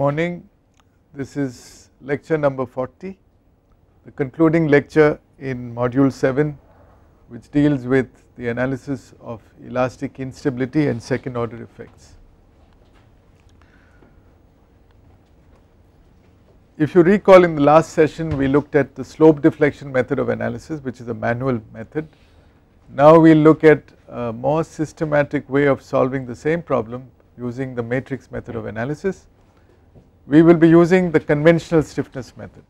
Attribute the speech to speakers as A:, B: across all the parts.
A: morning. This is lecture number 40, the concluding lecture in module 7 which deals with the analysis of elastic instability and second order effects. If you recall in the last session we looked at the slope deflection method of analysis which is a manual method. Now we look at a more systematic way of solving the same problem using the matrix method of analysis we will be using the conventional stiffness method.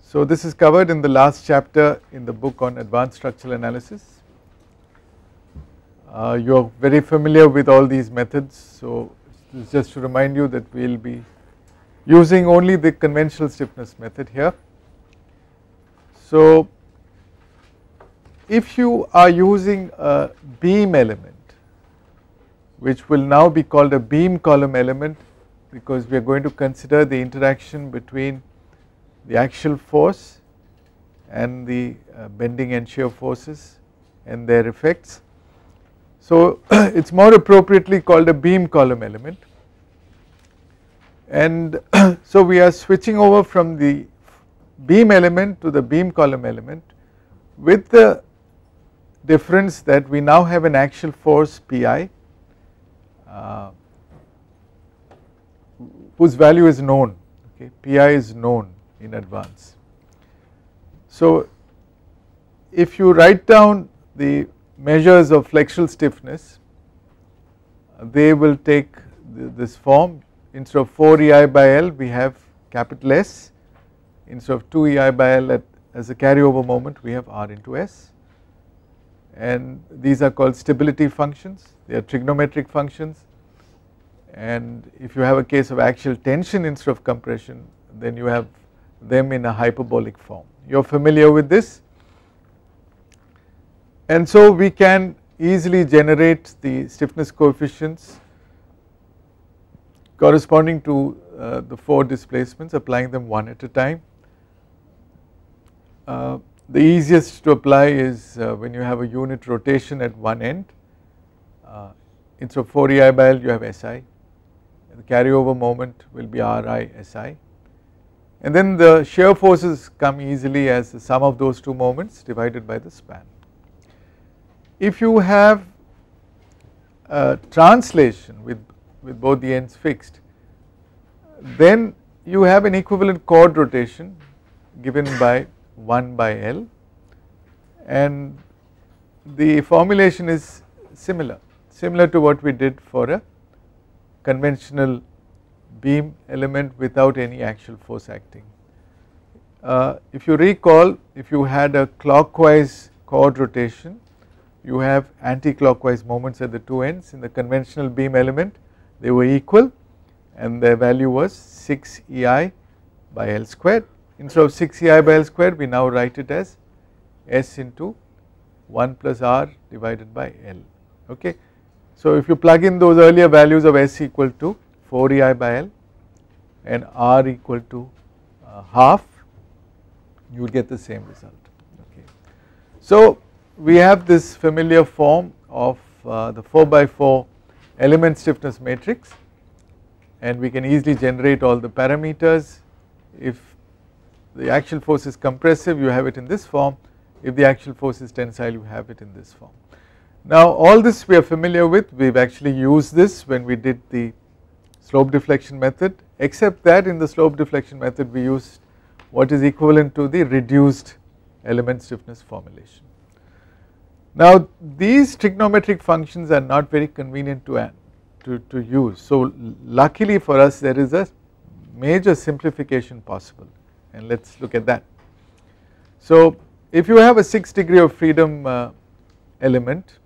A: So, this is covered in the last chapter in the book on advanced structural analysis. Uh, you are very familiar with all these methods. So, just to remind you that we will be using only the conventional stiffness method here. So, if you are using a beam element which will now be called a beam column element because we are going to consider the interaction between the axial force and the uh, bending and shear forces and their effects. So it is more appropriately called a beam column element and so we are switching over from the beam element to the beam column element with the difference that we now have an axial force Pi uh, whose value is known okay pi is known in advance. So if you write down the measures of flexural stiffness they will take this form instead of 4 EI by L we have capital S instead of 2 EI by L at, as a carryover moment we have R into S and these are called stability functions they are trigonometric functions and if you have a case of axial tension instead of compression then you have them in a hyperbolic form. You are familiar with this and so we can easily generate the stiffness coefficients corresponding to uh, the four displacements applying them one at a time. Uh, the easiest to apply is uh, when you have a unit rotation at one end uh, instead of 4 EI by you have SI the carryover moment will be RISI and then the shear forces come easily as the sum of those two moments divided by the span. If you have a translation with, with both the ends fixed then you have an equivalent chord rotation given by 1 by L and the formulation is similar, similar to what we did for a conventional beam element without any actual force acting. Uh, if you recall if you had a clockwise chord rotation you have anti-clockwise moments at the two ends in the conventional beam element they were equal and their value was 6 EI by L squared instead of 6 EI by L squared we now write it as S into 1 plus R divided by L okay. So, if you plug in those earlier values of S equal to 4 EI by L and R equal to uh, half, you will get the same result. Okay. So, we have this familiar form of uh, the 4 by 4 element stiffness matrix and we can easily generate all the parameters. If the actual force is compressive, you have it in this form. If the actual force is tensile, you have it in this form. Now all this we are familiar with, we have actually used this when we did the slope deflection method except that in the slope deflection method we used what is equivalent to the reduced element stiffness formulation. Now these trigonometric functions are not very convenient to, to, to use. So luckily for us there is a major simplification possible and let us look at that. So if you have a 6 degree of freedom uh, element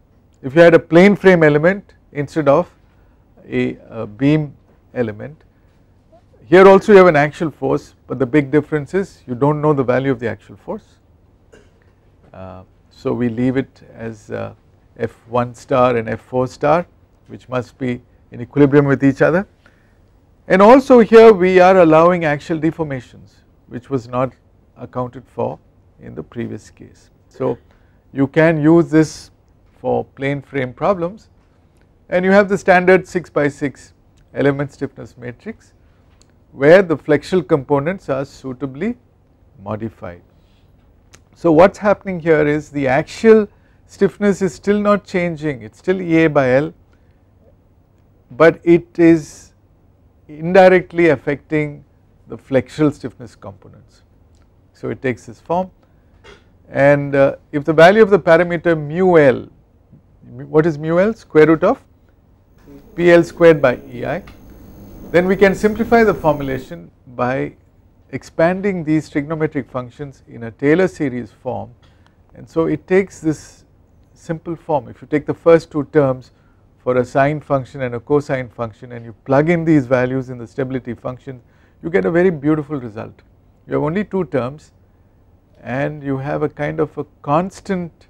A: if you had a plane frame element instead of a, a beam element. Here also you have an axial force but the big difference is you do not know the value of the axial force. Uh, so we leave it as uh, F1 star and F4 star which must be in equilibrium with each other. And also here we are allowing axial deformations which was not accounted for in the previous case. So you can use this for plane frame problems and you have the standard 6 by 6 element stiffness matrix where the flexural components are suitably modified. So what is happening here is the axial stiffness is still not changing it is still EA by L but it is indirectly affecting the flexural stiffness components. So it takes this form and uh, if the value of the parameter mu L what is mu l square root of PL squared by EI then we can simplify the formulation by expanding these trigonometric functions in a Taylor series form and so it takes this simple form if you take the first two terms for a sine function and a cosine function and you plug in these values in the stability function you get a very beautiful result you have only two terms and you have a kind of a constant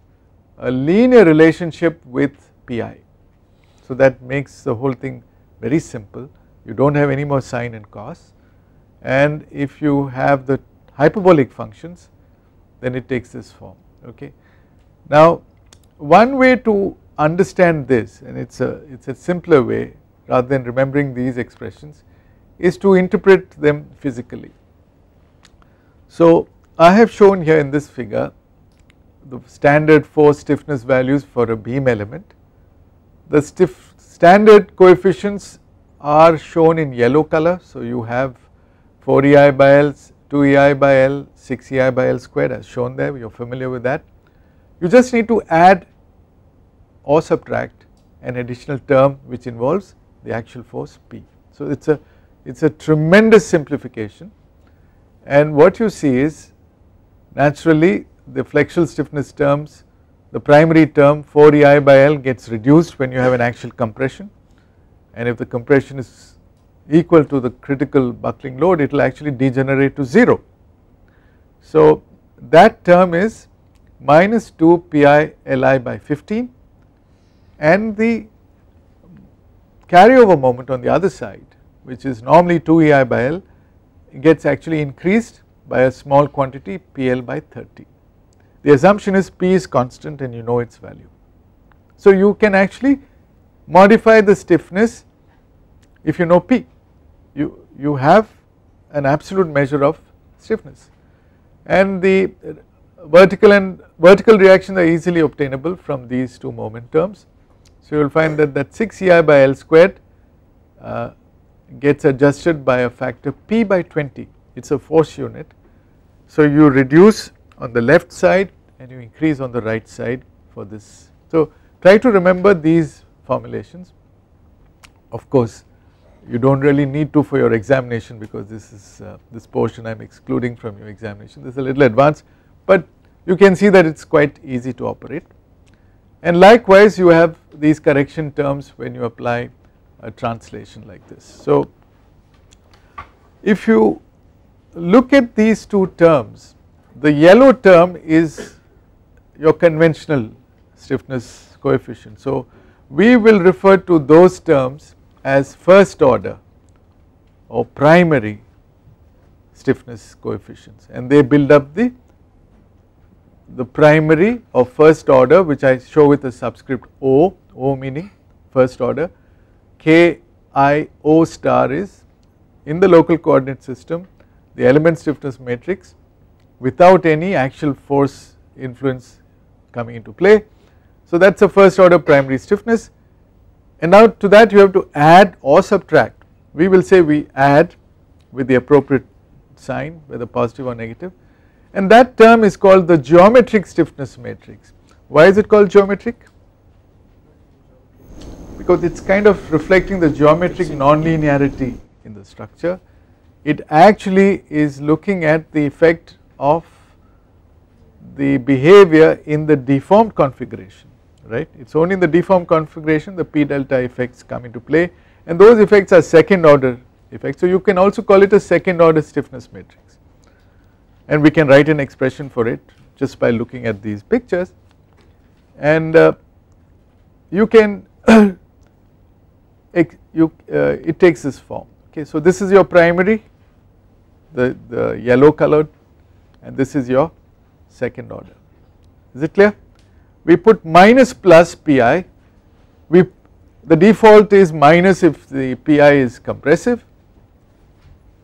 A: a linear relationship with pi. So that makes the whole thing very simple. You do not have any more sine and cos and if you have the hyperbolic functions then it takes this form okay. Now one way to understand this and it is a, it's a simpler way rather than remembering these expressions is to interpret them physically. So I have shown here in this figure the standard force stiffness values for a beam element. The stiff standard coefficients are shown in yellow color. So, you have 4 EI by L, 2 EI by L, 6 EI by L squared as shown there, you are familiar with that. You just need to add or subtract an additional term which involves the actual force P. So, it is a it is a tremendous simplification and what you see is naturally the flexural stiffness terms the primary term 4EI by L gets reduced when you have an axial compression and if the compression is equal to the critical buckling load it will actually degenerate to 0. So that term is minus 2 pi Li by 15 and the carryover moment on the other side which is normally 2 EI by L gets actually increased by a small quantity PL by 30. The assumption is P is constant and you know its value. So you can actually modify the stiffness if you know P. You, you have an absolute measure of stiffness and the vertical and vertical reactions are easily obtainable from these two moment terms. So you will find that that 6 EI by L squared uh, gets adjusted by a factor P by 20 it is a force unit. So you reduce on the left side and you increase on the right side for this. So try to remember these formulations. Of course, you do not really need to for your examination because this is uh, this portion I am excluding from your examination. This is a little advanced, but you can see that it is quite easy to operate. And likewise, you have these correction terms when you apply a translation like this. So, if you look at these two terms, the yellow term is your conventional stiffness coefficient. So we will refer to those terms as first order or primary stiffness coefficients and they build up the the primary or first order which I show with a subscript O, O meaning first order, K I O star is in the local coordinate system the element stiffness matrix without any actual force influence coming into play. So that is a first order primary stiffness and now to that you have to add or subtract. We will say we add with the appropriate sign whether positive or negative and that term is called the geometric stiffness matrix. Why is it called geometric? Because it is kind of reflecting the geometric nonlinearity in the structure. It actually is looking at the effect of the behavior in the deformed configuration right. It is only in the deformed configuration the P delta effects come into play and those effects are second order effects. So you can also call it a second order stiffness matrix and we can write an expression for it just by looking at these pictures and uh, you can you, uh, it takes this form okay. So this is your primary the, the yellow colored and this is your second order. Is it clear? We put minus plus pi, we the default is minus if the pi is compressive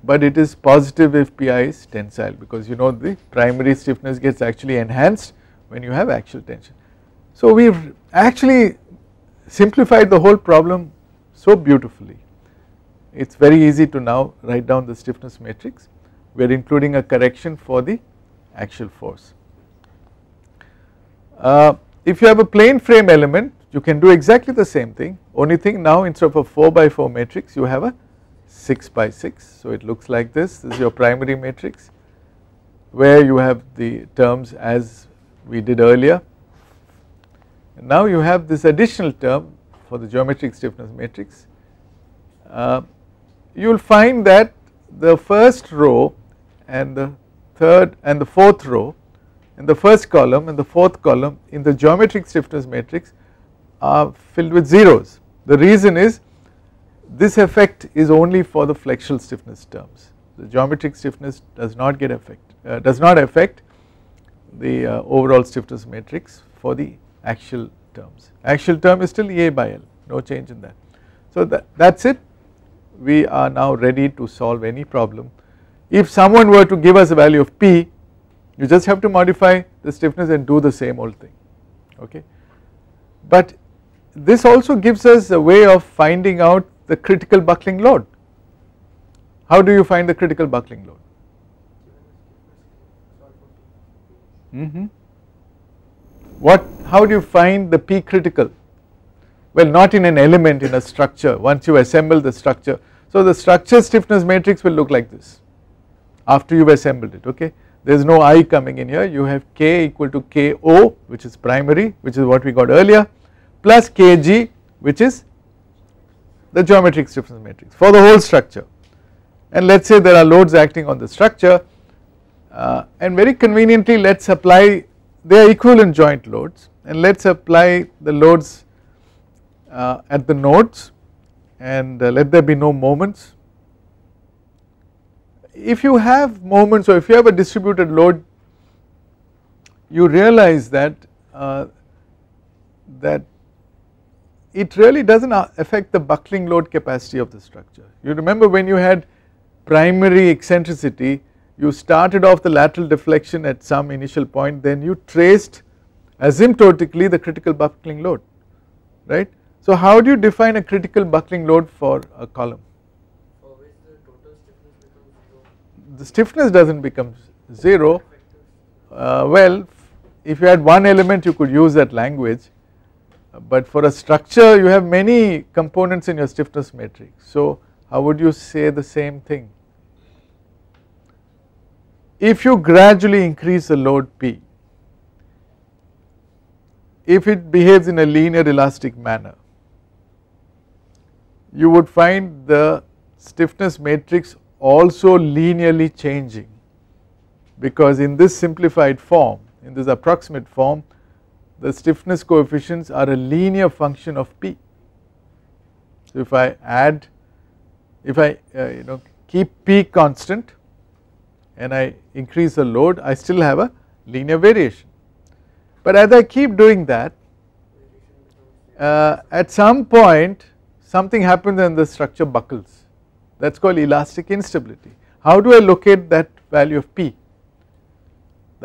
A: but it is positive if pi is tensile because you know the primary stiffness gets actually enhanced when you have axial tension. So we have actually simplified the whole problem so beautifully. It is very easy to now write down the stiffness matrix. We are including a correction for the axial force. Uh, if you have a plane frame element you can do exactly the same thing only thing now instead of a 4 by 4 matrix you have a 6 by 6 so it looks like this this is your primary matrix where you have the terms as we did earlier and now you have this additional term for the geometric stiffness matrix uh, you will find that the first row and the third and the fourth row in the first column and the fourth column in the geometric stiffness matrix are filled with zeros. The reason is this effect is only for the flexural stiffness terms. The geometric stiffness does not get affect uh, does not affect the uh, overall stiffness matrix for the axial terms. Axial term is still A by L, no change in that. So that's it. We are now ready to solve any problem if someone were to give us a value of P you just have to modify the stiffness and do the same old thing okay. But this also gives us a way of finding out the critical buckling load. How do you find the critical buckling load? Mm -hmm. What, how do you find the P critical? Well, not in an element, in a structure, once you assemble the structure. So, the structure stiffness matrix will look like this after you have assembled it okay. There is no I coming in here you have K equal to KO which is primary which is what we got earlier plus KG which is the geometric stiffness matrix for the whole structure and let us say there are loads acting on the structure uh, and very conveniently let us apply they are equivalent joint loads and let us apply the loads uh, at the nodes and uh, let there be no moments if you have moments or if you have a distributed load you realize that uh, that it really does not uh, affect the buckling load capacity of the structure. You remember when you had primary eccentricity you started off the lateral deflection at some initial point then you traced asymptotically the critical buckling load right. So how do you define a critical buckling load for a column? the stiffness does not become 0 uh, well if you had one element you could use that language but for a structure you have many components in your stiffness matrix. So how would you say the same thing? If you gradually increase the load P, if it behaves in a linear elastic manner, you would find the stiffness matrix also linearly changing because in this simplified form, in this approximate form, the stiffness coefficients are a linear function of P. So, if I add, if I uh, you know keep P constant and I increase the load, I still have a linear variation. But as I keep doing that, uh, at some point something happens and the structure buckles that is called elastic instability. How do I locate that value of P?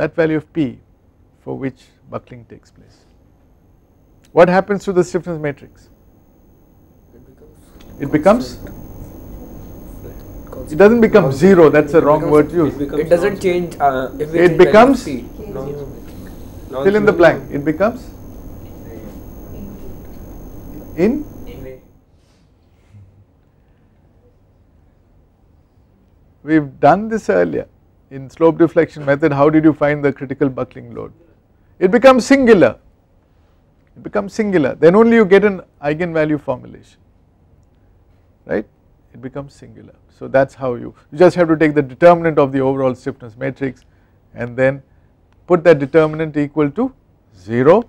A: That value of P for which buckling takes place. What happens to the stiffness matrix? It becomes. It becomes it doesn't become zero. That's a wrong word used. It, it doesn't change. Uh, it, it becomes fill in the blank. It becomes in We have done this earlier. In slope deflection method, how did you find the critical buckling load? It becomes singular. It becomes singular. Then only you get an eigenvalue formulation, right? It becomes singular. So that's how you, you just have to take the determinant of the overall stiffness matrix and then put that determinant equal to 0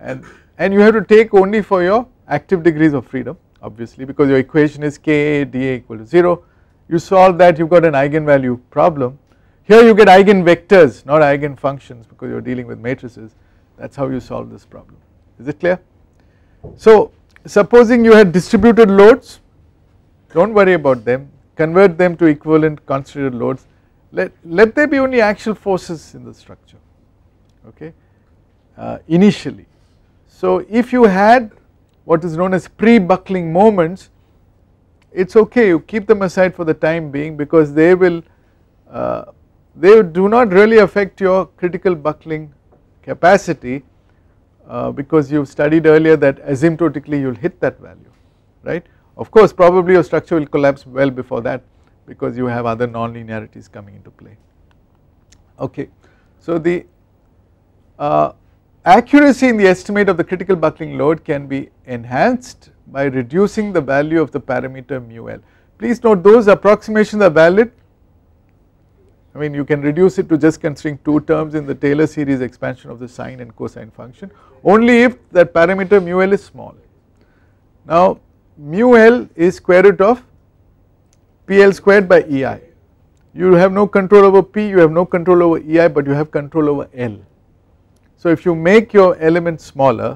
A: and, and you have to take only for your active degrees of freedom obviously because your equation is Ka dA equal to 0 you solve that you have got an eigenvalue problem. Here you get eigenvectors not eigenfunctions because you are dealing with matrices that is how you solve this problem is it clear. So supposing you had distributed loads do not worry about them convert them to equivalent concentrated loads let, let there be only axial forces in the structure okay uh, initially. So if you had what is known as pre-buckling moments it is okay you keep them aside for the time being because they will uh, they do not really affect your critical buckling capacity uh, because you studied earlier that asymptotically you will hit that value right. Of course probably your structure will collapse well before that because you have other non-linearities coming into play okay. So the uh, accuracy in the estimate of the critical buckling load can be enhanced by reducing the value of the parameter mu l. Please note those approximations are valid. I mean you can reduce it to just considering two terms in the Taylor series expansion of the sine and cosine function only if that parameter mu l is small. Now mu l is square root of p l squared by e i. You have no control over p, you have no control over e i but you have control over l. So if you make your element smaller,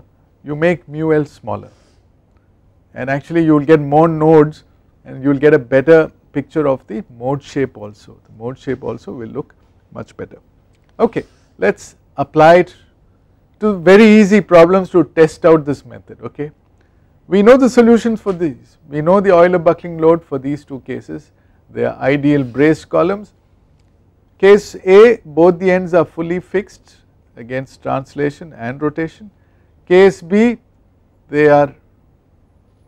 A: you make mu l smaller and actually you will get more nodes and you will get a better picture of the mode shape also. The mode shape also will look much better. Okay, let us apply it to very easy problems to test out this method. Okay, We know the solutions for these, we know the Euler buckling load for these two cases, they are ideal braced columns. Case A both the ends are fully fixed against translation and rotation. Case B they are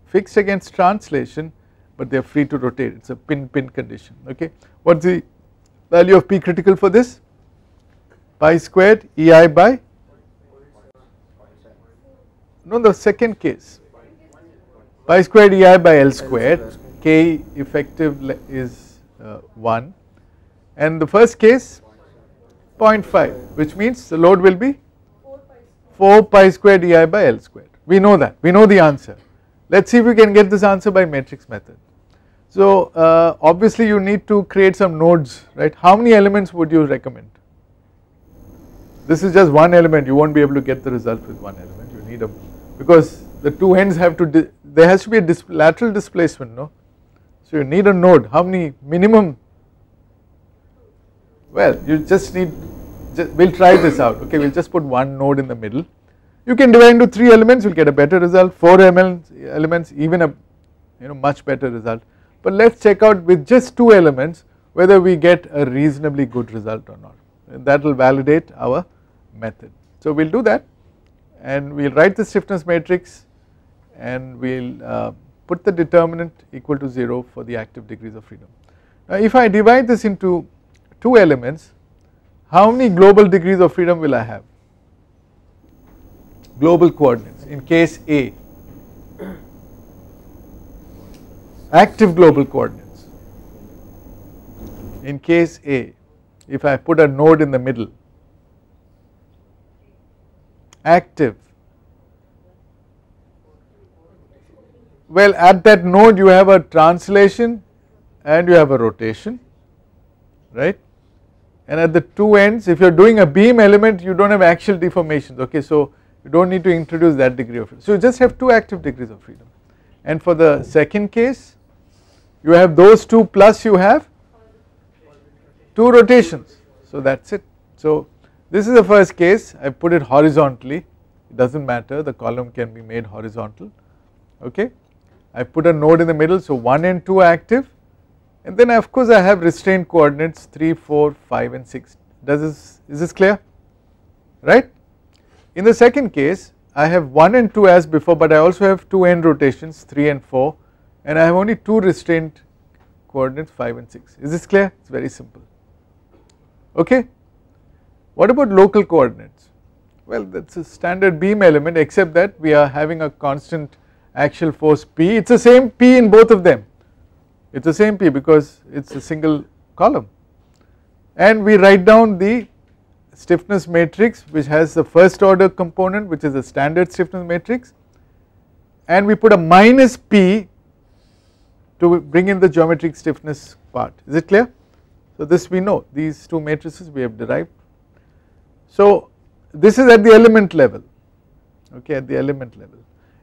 A: fixed against translation but they are free to rotate it is a pin pin condition okay. What is the value of P critical for this? Pi squared EI by no the second case pi squared EI by L squared K effective is uh, 1 and the first case 0.5 which means the load will be 4 pi square di by L square. We know that, we know the answer. Let us see if we can get this answer by matrix method. So uh, obviously you need to create some nodes, right. How many elements would you recommend? This is just one element, you won't be able to get the result with one element, you need a, because the two ends have to, there has to be a dis lateral displacement, no. So you need a node, how many minimum well, you just need, just, we'll try this out. Okay, we'll just put one node in the middle. You can divide into three elements, you'll get a better result. Four elements, elements even a, you know, much better result. But let's check out with just two elements whether we get a reasonably good result or not. that will validate our method. So we'll do that, and we'll write the stiffness matrix, and we'll. Uh, put the determinant equal to 0 for the active degrees of freedom. Now if I divide this into two elements, how many global degrees of freedom will I have? Global coordinates in case A, active global coordinates. In case A, if I put a node in the middle, active. Well, at that node you have a translation and you have a rotation, right? and at the two ends if you are doing a beam element you do not have axial deformations okay so you do not need to introduce that degree of freedom. So you just have two active degrees of freedom and for the second case you have those two plus you have two rotations so that is it. So this is the first case I put it horizontally it does not matter the column can be made horizontal okay. I put a node in the middle so 1 and 2 active and then of course I have restraint coordinates 3, 4, 5 and 6 does this is this clear right. In the second case I have 1 and 2 as before but I also have 2 end rotations 3 and 4 and I have only 2 restraint coordinates 5 and 6 is this clear it is very simple okay. What about local coordinates well that is a standard beam element except that we are having a constant axial force P it is the same P in both of them it is the same P because it is a single column and we write down the stiffness matrix which has the first order component which is the standard stiffness matrix and we put a minus P to bring in the geometric stiffness part is it clear. So this we know these two matrices we have derived. So this is at the element level okay at the element level.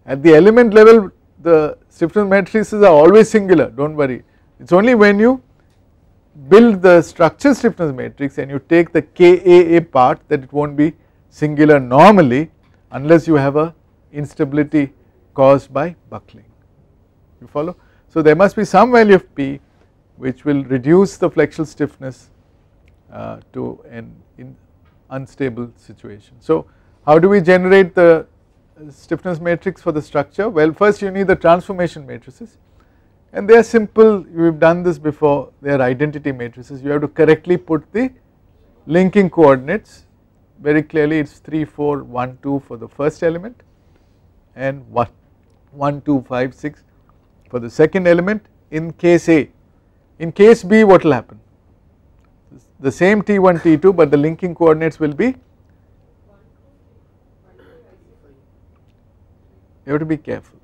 A: At the element level the stiffness matrices are always singular, do not worry. It is only when you build the structure stiffness matrix and you take the KAA part that it will not be singular normally unless you have a instability caused by buckling. You follow? So, there must be some value of P which will reduce the flexural stiffness uh, to an unstable situation. So, how do we generate the stiffness matrix for the structure? Well, first you need the transformation matrices and they are simple, we have done this before, they are identity matrices. You have to correctly put the linking coordinates very clearly it is 3, 4, 1, 2 for the first element and 1, 1, 2, 5, 6 for the second element in case A. In case B what will happen? The same T1, T2 but the linking coordinates will be have to be careful.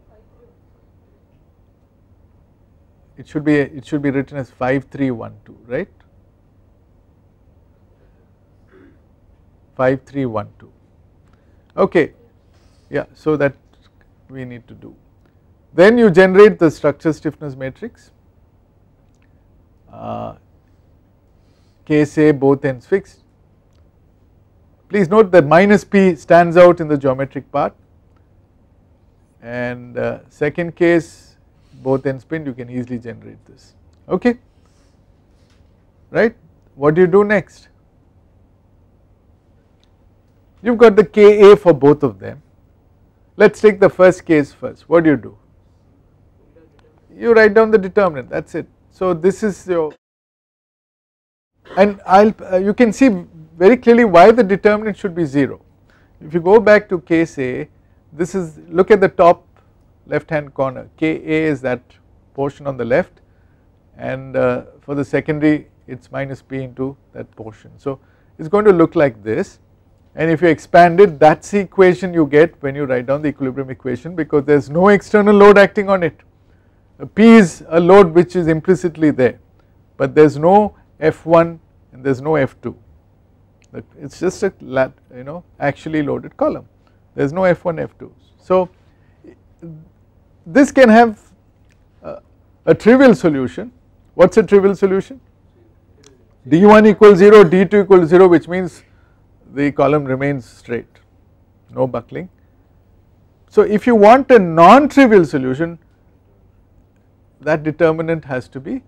A: It should be it should be written as 5312, right? 5312. Okay. Yeah, so that we need to do. Then you generate the structure stiffness matrix. Uh, case A both ends fixed. Please note that minus p stands out in the geometric part and uh, second case both n spin you can easily generate this okay right what do you do next you've got the ka for both of them let's take the first case first what do you do you write down the determinant that's it so this is your and i'll uh, you can see very clearly why the determinant should be 0 if you go back to case a this is look at the top left hand corner Ka is that portion on the left and uh, for the secondary it is minus P into that portion. So it is going to look like this and if you expand it that is the equation you get when you write down the equilibrium equation because there is no external load acting on it. P is a load which is implicitly there but there is no F1 and there is no F2 it is just a you know actually loaded column there is no F1, F2. So this can have uh, a trivial solution. What is a trivial solution? D1 equals 0, D2 equals 0 which means the column remains straight, no buckling. So if you want a non-trivial solution that determinant has to be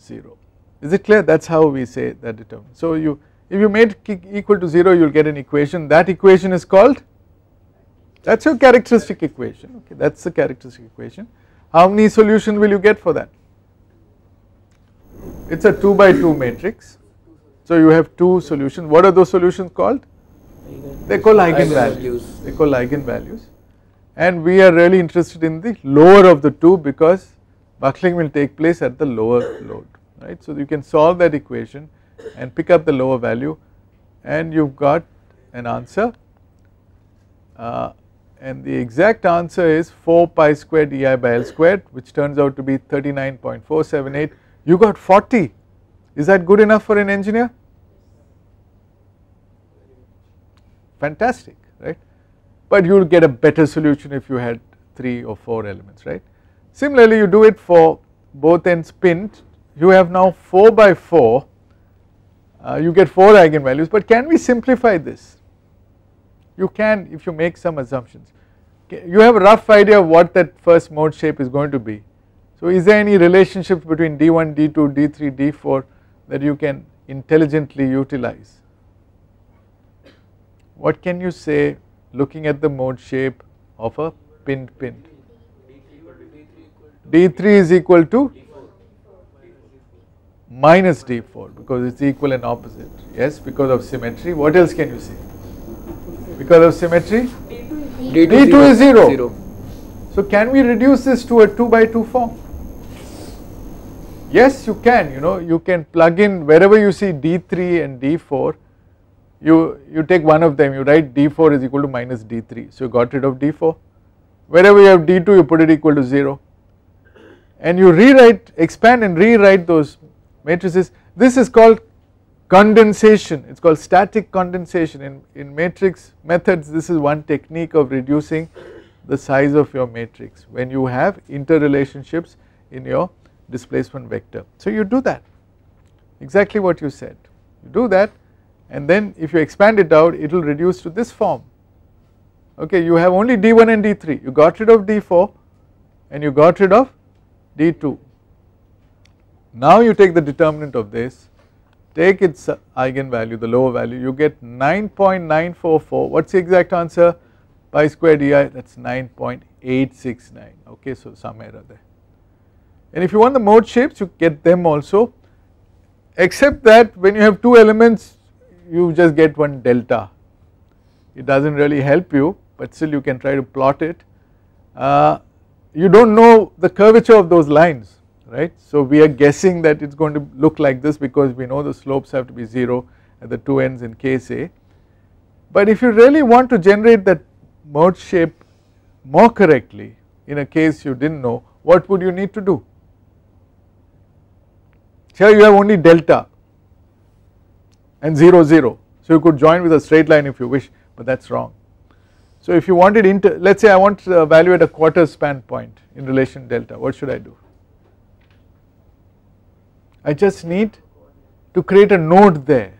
A: 0. Is it clear? That is how we say that determinant. So you if you made equal to 0 you will get an equation that equation is called that is your characteristic equation okay that is the characteristic equation. How many solutions will you get for that? It is a 2 by 2 matrix. So you have two solutions. What are those solutions called? They call eigenvalues. They call eigenvalues. And we are really interested in the lower of the two because buckling will take place at the lower load, right. So you can solve that equation and pick up the lower value and you have got an answer uh, and the exact answer is 4 pi squared EI by L squared which turns out to be 39.478. You got 40. Is that good enough for an engineer? Fantastic, right? But you will get a better solution if you had 3 or 4 elements, right? Similarly, you do it for both ends pinned. You have now 4 by 4. Uh, you get 4 eigenvalues, but can we simplify this? You can if you make some assumptions. You have a rough idea of what that first mode shape is going to be. So is there any relationship between D1, D2, D3, D4 that you can intelligently utilize? What can you say looking at the mode shape of a pinned pin? D3 is equal to minus D4 because it's equal and opposite. Yes, because of symmetry. What else can you say? because of symmetry? D2, D2 is 0. 0. So can we reduce this to a 2 by 2 form? Yes, you can, you know, you can plug in wherever you see D3 and D4, you, you take one of them, you write D4 is equal to minus D3, so you got rid of D4. Wherever you have D2, you put it equal to 0 and you rewrite, expand and rewrite those matrices. This is called condensation it is called static condensation in, in matrix methods this is one technique of reducing the size of your matrix when you have interrelationships in your displacement vector. So you do that exactly what you said you do that and then if you expand it out it will reduce to this form okay you have only d1 and d3 you got rid of d4 and you got rid of d2 now you take the determinant of this take its eigenvalue, the lower value, you get 9.944. What's the exact answer? Pi square di, that's 9.869. Okay, so some error there. And if you want the mode shapes, you get them also, except that when you have two elements, you just get one delta. It doesn't really help you, but still you can try to plot it. Uh, you do not know the curvature of those lines right. So we are guessing that it is going to look like this because we know the slopes have to be 0 at the two ends in case A. But if you really want to generate that mode shape more correctly in a case you did not know, what would you need to do? Here you have only delta and 0 0. So you could join with a straight line if you wish, but that is wrong. So if you wanted inter, let us say I want to evaluate a quarter span point in relation delta, what should I do? I just need to create a node there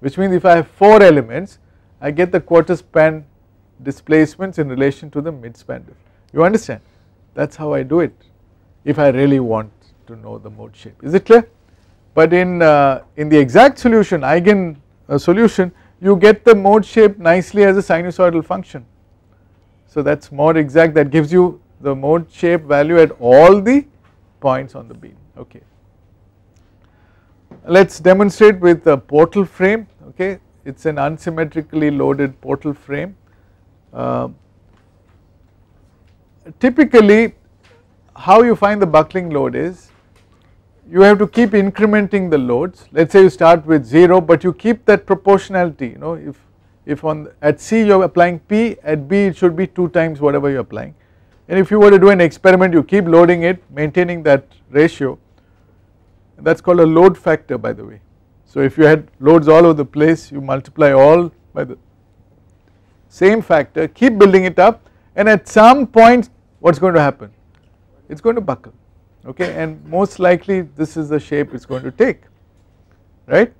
A: which means if I have 4 elements I get the quarter span displacements in relation to the mid span You understand? That is how I do it if I really want to know the mode shape. Is it clear? But in, uh, in the exact solution, eigen uh, solution, you get the mode shape nicely as a sinusoidal function. So that is more exact that gives you the mode shape value at all the points on the beam. Okay. Let us demonstrate with a portal frame, okay. It is an unsymmetrically loaded portal frame. Uh, typically, how you find the buckling load is you have to keep incrementing the loads. Let us say you start with 0, but you keep that proportionality, you know, if if on at C you are applying P, at B it should be 2 times whatever you are applying. And if you were to do an experiment, you keep loading it, maintaining that ratio that is called a load factor by the way. So if you had loads all over the place you multiply all by the same factor keep building it up and at some point what is going to happen it is going to buckle okay and most likely this is the shape it is going to take right.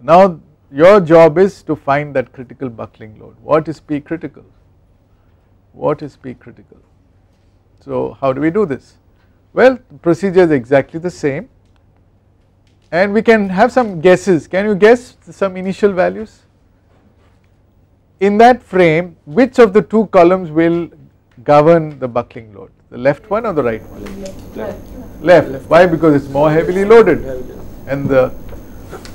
A: Now your job is to find that critical buckling load what is P critical what is P critical so how do we do this well, procedure is exactly the same and we can have some guesses. Can you guess some initial values? In that frame, which of the two columns will govern the buckling load? The left one or the right one? Left. left. left. Why? Because it's more heavily loaded and the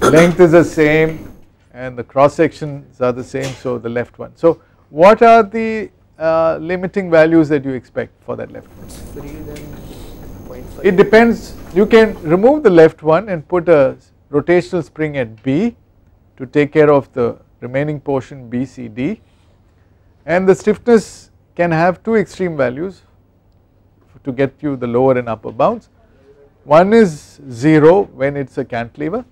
A: length is the same and the cross sections are the same, so the left one. So, what are the uh, limiting values that you expect for that left one? it depends you can remove the left one and put a rotational spring at B to take care of the remaining portion BCD and the stiffness can have two extreme values to get you the lower and upper bounds. One is 0 when it is a cantilever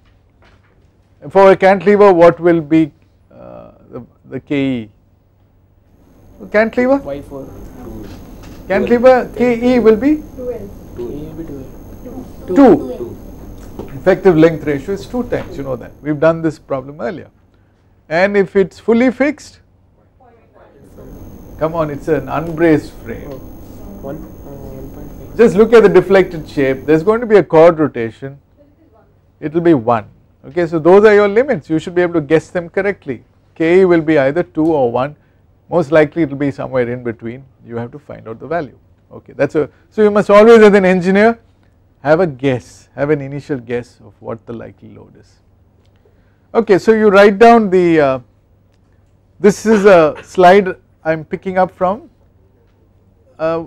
A: and for a cantilever what will be uh, the, the KE? Cantilever? Y4. Cantilever KE will be? 2L. 2. 2. 2. Effective length ratio is 2 times, you know that. We've done this problem earlier. And if it's fully fixed, come on, it's an unbraced frame. Oh. Uh, Just look at the deflected shape. There's going to be a chord rotation. It will be 1. Okay, so those are your limits. You should be able to guess them correctly. K will be either 2 or 1. Most likely it will be somewhere in between. You have to find out the value okay that is a, so you must always as an engineer have a guess, have an initial guess of what the likely load is. Okay, so you write down the, uh, this is a slide I am picking up from uh,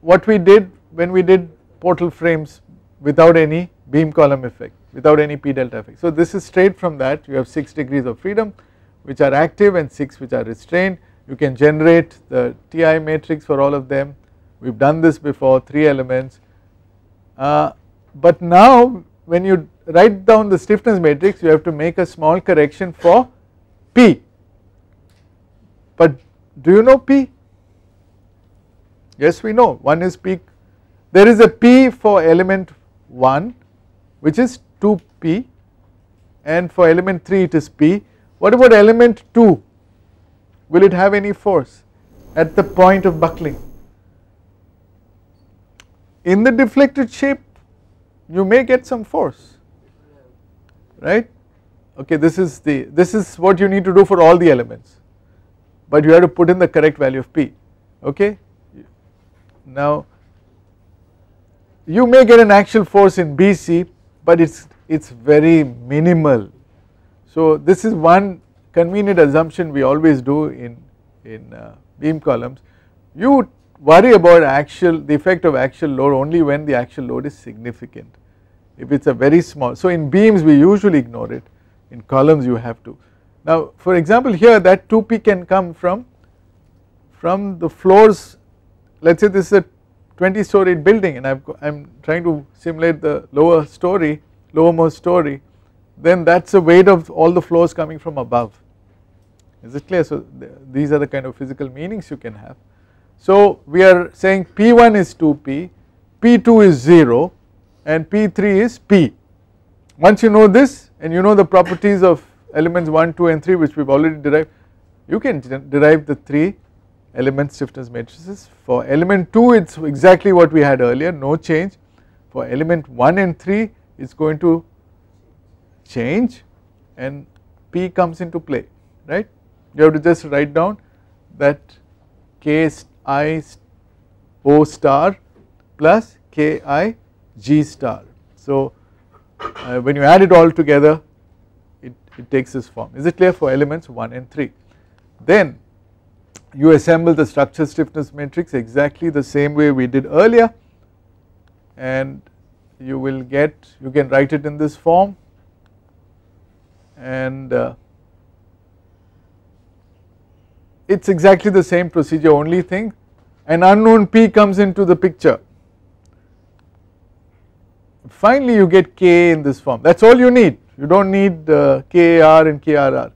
A: what we did when we did portal frames without any beam column effect, without any P delta effect. So this is straight from that, you have 6 degrees of freedom which are active and 6 which are restrained. You can generate the TI matrix for all of them we have done this before 3 elements. Uh, but now when you write down the stiffness matrix you have to make a small correction for P but do you know P? Yes we know one is P there is a P for element 1 which is 2P and for element 3 it is P. What about element 2? Will it have any force at the point of buckling? in the deflected shape you may get some force right okay this is the this is what you need to do for all the elements but you have to put in the correct value of p okay now you may get an actual force in bc but it's it's very minimal so this is one convenient assumption we always do in in uh, beam columns you worry about actual the effect of actual load only when the actual load is significant. If it is a very small, so in beams we usually ignore it, in columns you have to. Now for example here that 2p can come from, from the floors let us say this is a 20 story building and I am trying to simulate the lower story, lowermost story then that is the weight of all the floors coming from above. Is it clear? So, th these are the kind of physical meanings you can have. So we are saying P1 is 2P, P2 is 0 and P3 is P. Once you know this and you know the properties of elements 1, 2 and 3 which we have already derived, you can derive the 3 element stiffness matrices. For element 2 it is exactly what we had earlier no change, for element 1 and 3 it is going to change and P comes into play right. You have to just write down that k i o star plus k i g star. So, uh, when you add it all together it, it takes this form is it clear for elements 1 and 3. Then you assemble the structure stiffness matrix exactly the same way we did earlier and you will get you can write it in this form and uh, it is exactly the same procedure only thing an unknown p comes into the picture. Finally, you get k in this form that is all you need you do not need uh, kr and krr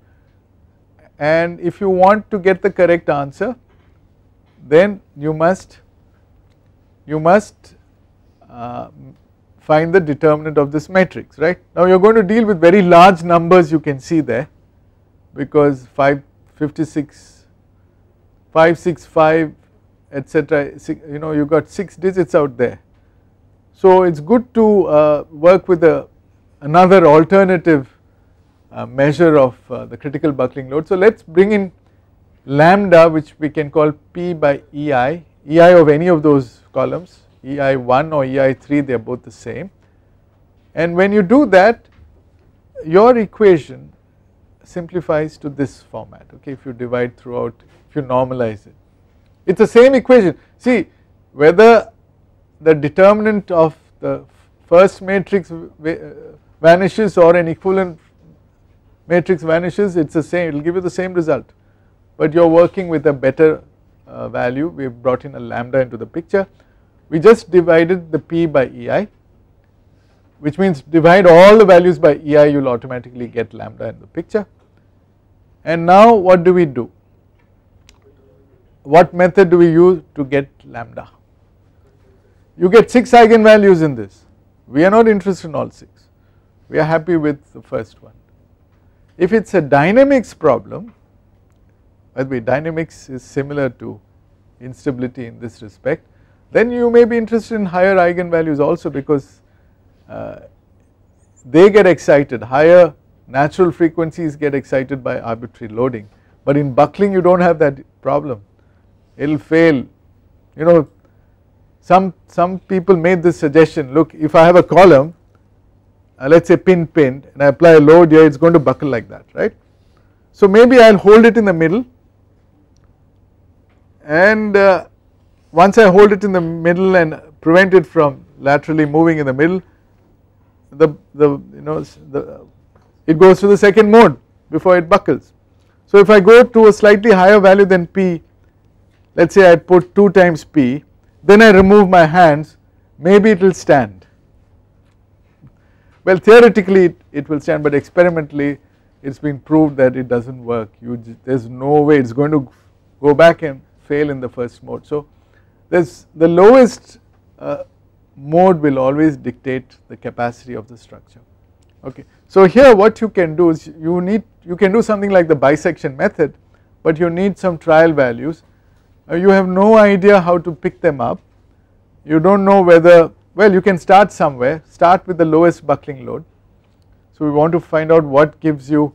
A: and if you want to get the correct answer then you must you must uh, find the determinant of this matrix right. Now you are going to deal with very large numbers you can see there because 556 565 etc. You know you got 6 digits out there. So it's good to uh, work with a, another alternative uh, measure of uh, the critical buckling load. So let's bring in lambda which we can call P by EI, EI of any of those columns EI1 or EI3 they are both the same and when you do that your equation simplifies to this format okay if you divide throughout if you normalize it it is the same equation. See whether the determinant of the first matrix uh, vanishes or an equivalent matrix vanishes, it is the same, it will give you the same result. But you are working with a better uh, value, we have brought in a lambda into the picture. We just divided the P by EI, which means divide all the values by EI, you will automatically get lambda in the picture. And now what do we do? what method do we use to get lambda? You get 6 eigenvalues in this. We are not interested in all 6. We are happy with the first one. If it is a dynamics problem, by the way dynamics is similar to instability in this respect, then you may be interested in higher eigenvalues also because uh, they get excited, higher natural frequencies get excited by arbitrary loading. But in buckling you do not have that problem it will fail you know some some people made this suggestion look if I have a column uh, let us say pin pinned and I apply a load here it is going to buckle like that right. So maybe I will hold it in the middle and uh, once I hold it in the middle and prevent it from laterally moving in the middle the, the you know the, it goes to the second mode before it buckles. So if I go to a slightly higher value than P let us say I put 2 times P then I remove my hands maybe it will stand. Well theoretically it, it will stand but experimentally it has been proved that it does not work you there is no way it is going to go back and fail in the first mode. So this the lowest uh, mode will always dictate the capacity of the structure okay. So here what you can do is you need you can do something like the bisection method but you need some trial values uh, you have no idea how to pick them up, you do not know whether, well you can start somewhere, start with the lowest buckling load. So we want to find out what gives you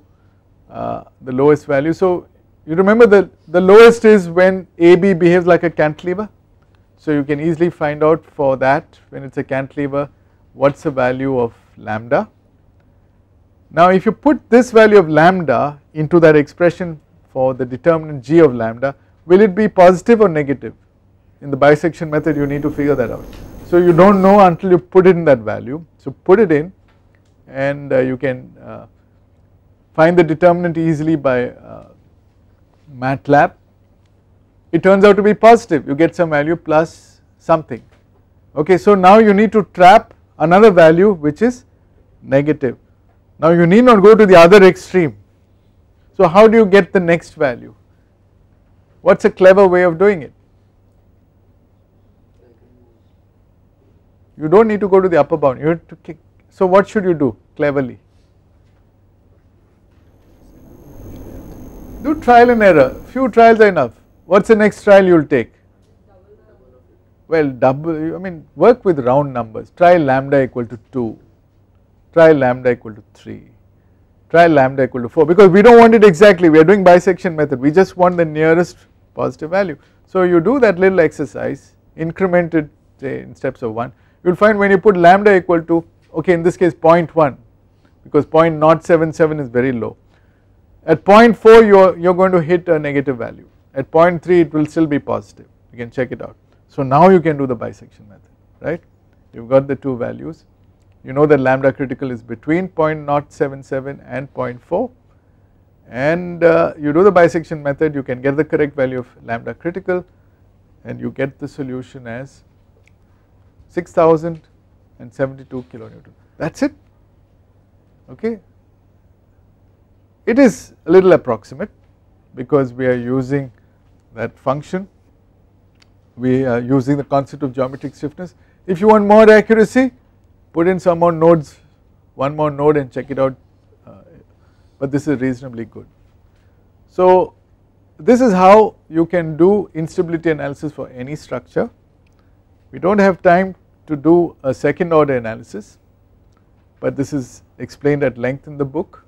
A: uh, the lowest value. So you remember the, the lowest is when AB behaves like a cantilever. So you can easily find out for that when it is a cantilever what is the value of lambda. Now if you put this value of lambda into that expression for the determinant g of lambda will it be positive or negative? In the bisection method you need to figure that out. So you don't know until you put in that value. So put it in and uh, you can uh, find the determinant easily by uh, MATLAB. It turns out to be positive you get some value plus something okay. So now you need to trap another value which is negative. Now you need not go to the other extreme. So how do you get the next value? What is a clever way of doing it? You do not need to go to the upper bound, you have to kick. So, what should you do cleverly? Do trial and error, few trials are enough. What is the next trial you will take? Well, double, I mean, work with round numbers. Try lambda equal to 2, try lambda equal to 3 try lambda equal to 4 because we do not want it exactly we are doing bisection method we just want the nearest positive value. So you do that little exercise incremented say in steps of 1 you will find when you put lambda equal to okay in this case 0.1 because 0.077 is very low. At 0.4 you are, you are going to hit a negative value at 0.3 it will still be positive you can check it out. So now you can do the bisection method right you have got the two values you know that lambda critical is between 0.077 and 0.4 and uh, you do the bisection method you can get the correct value of lambda critical and you get the solution as 6072 kilonewton that's it okay it is a little approximate because we are using that function we are using the concept of geometric stiffness if you want more accuracy put in some more nodes one more node and check it out but this is reasonably good. So this is how you can do instability analysis for any structure. We do not have time to do a second order analysis but this is explained at length in the book.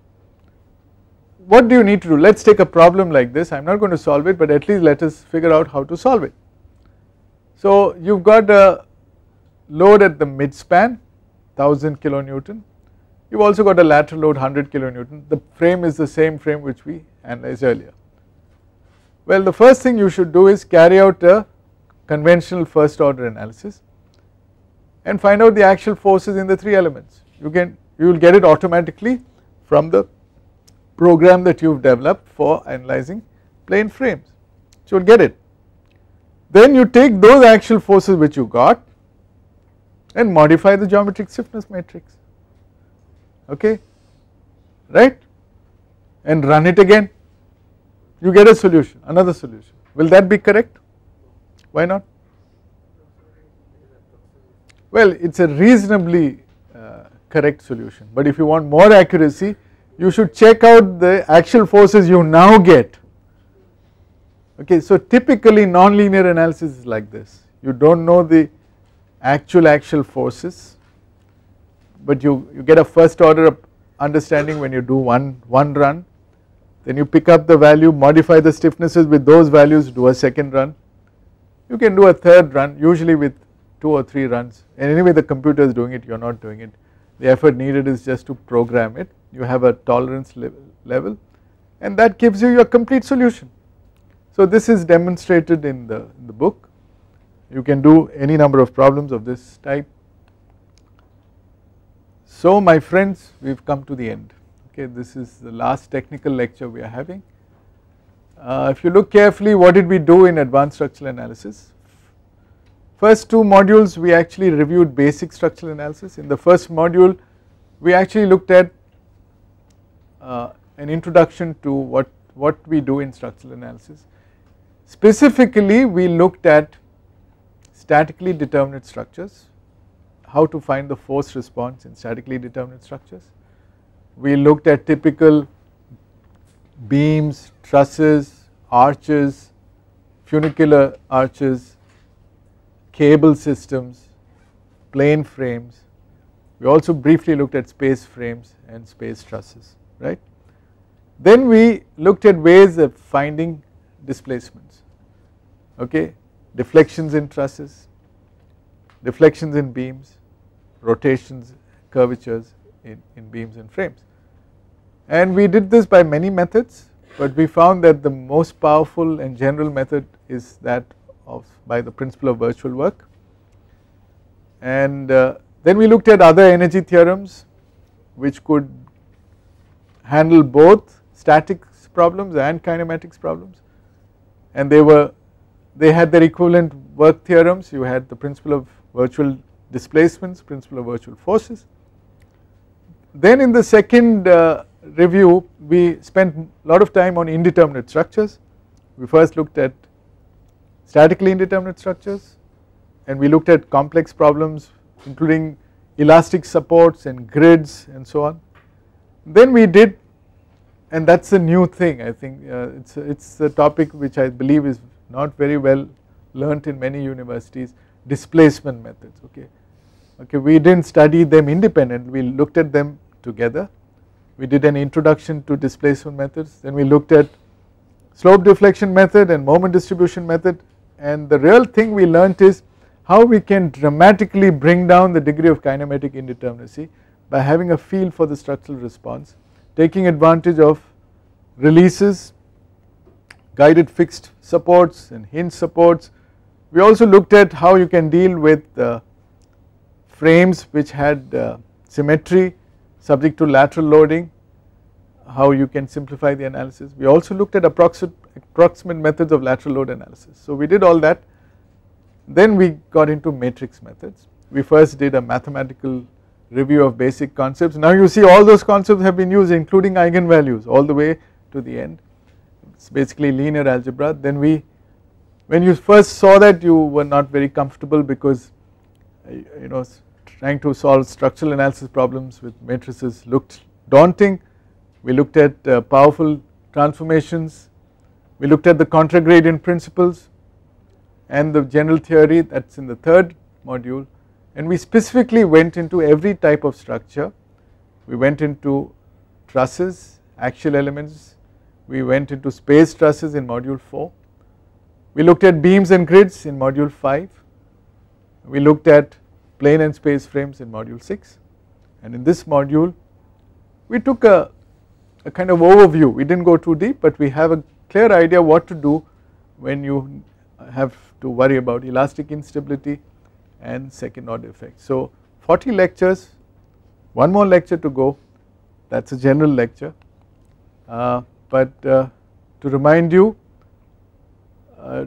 A: What do you need to do? Let us take a problem like this, I am not going to solve it but at least let us figure out how to solve it. So you have got a load at the midspan 1000 kilonewton You've also got a lateral load 100 kilonewton. The frame is the same frame which we analyzed earlier. Well, the first thing you should do is carry out a conventional first order analysis and find out the actual forces in the three elements. You can you will get it automatically from the program that you've developed for analyzing plane frames. So you'll get it. Then you take those actual forces which you got and modify the geometric stiffness matrix okay right and run it again you get a solution another solution will that be correct why not well it's a reasonably uh, correct solution but if you want more accuracy you should check out the actual forces you now get okay so typically nonlinear analysis is like this you don't know the actual actual forces but you, you get a first order understanding when you do one, one run then you pick up the value modify the stiffnesses with those values do a second run you can do a third run usually with two or three runs and anyway the computer is doing it you are not doing it the effort needed is just to program it you have a tolerance level, and that gives you your complete solution. So this is demonstrated in the, in the book you can do any number of problems of this type so my friends we have come to the end okay this is the last technical lecture we are having. Uh, if you look carefully what did we do in advanced structural analysis? First two modules we actually reviewed basic structural analysis. In the first module we actually looked at uh, an introduction to what, what we do in structural analysis. Specifically we looked at statically determinate structures how to find the force response in statically determinate structures. We looked at typical beams, trusses, arches, funicular arches, cable systems, plane frames. We also briefly looked at space frames and space trusses, right. Then we looked at ways of finding displacements, okay, deflections in trusses, deflections in beams, rotations, curvatures in, in beams and frames. And we did this by many methods, but we found that the most powerful and general method is that of by the principle of virtual work. And uh, then we looked at other energy theorems which could handle both statics problems and kinematics problems and they were they had their equivalent work theorems you had the principle of virtual displacements, principle of virtual forces. Then in the second uh, review we spent a lot of time on indeterminate structures. We first looked at statically indeterminate structures and we looked at complex problems including elastic supports and grids and so on. Then we did and that is a new thing I think uh, it's, a, it's a topic which I believe is not very well learnt in many universities displacement methods okay. Okay, we didn't study them independently, we looked at them together. We did an introduction to displacement methods, then we looked at slope deflection method and moment distribution method and the real thing we learnt is how we can dramatically bring down the degree of kinematic indeterminacy by having a feel for the structural response, taking advantage of releases, guided fixed supports and hinge supports. We also looked at how you can deal with uh, frames which had uh, symmetry subject to lateral loading how you can simplify the analysis. We also looked at approximate, approximate methods of lateral load analysis. So we did all that then we got into matrix methods. We first did a mathematical review of basic concepts. Now you see all those concepts have been used including eigenvalues all the way to the end. It is basically linear algebra. Then we, when you first saw that you were not very comfortable because uh, you know trying to solve structural analysis problems with matrices looked daunting. We looked at uh, powerful transformations, we looked at the contra gradient principles and the general theory that is in the third module and we specifically went into every type of structure. We went into trusses, axial elements, we went into space trusses in module 4. We looked at beams and grids in module 5. We looked at plane and space frames in module 6 and in this module we took a, a kind of overview we did not go too deep but we have a clear idea what to do when you have to worry about elastic instability and second order effects. So 40 lectures one more lecture to go that is a general lecture uh, but uh, to remind you uh,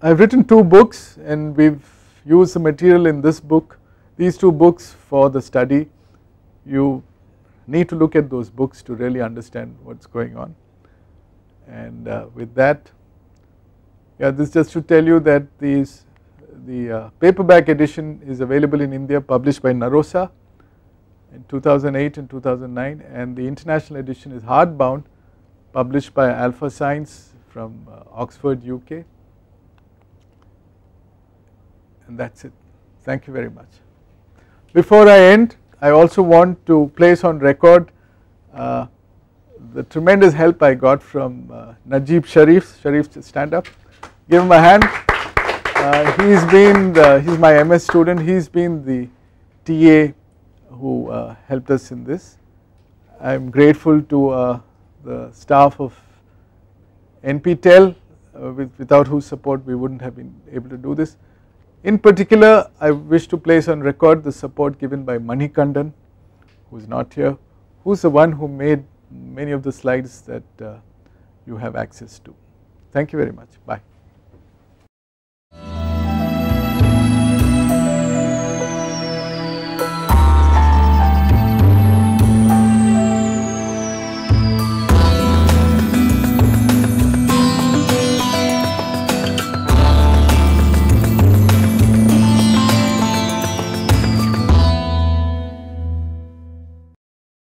A: I have written two books and we have use the material in this book, these two books for the study. You need to look at those books to really understand what is going on. And uh, with that, yeah, this just to tell you that these the uh, paperback edition is available in India published by Narosa in 2008 and 2009 and the international edition is hardbound published by Alpha Science from uh, Oxford UK and that is it. Thank you very much. Before I end, I also want to place on record uh, the tremendous help I got from uh, Najib Sharif, Sharif's stand up. Give him a hand. Uh, he's been, the, he's my MS student, he's been the TA who uh, helped us in this. I am grateful to uh, the staff of NPTEL uh, with, without whose support we would not have been able to do this. In particular, I wish to place on record the support given by Manikandan, who is not here, who is the one who made many of the slides that uh, you have access to. Thank you very much. Bye.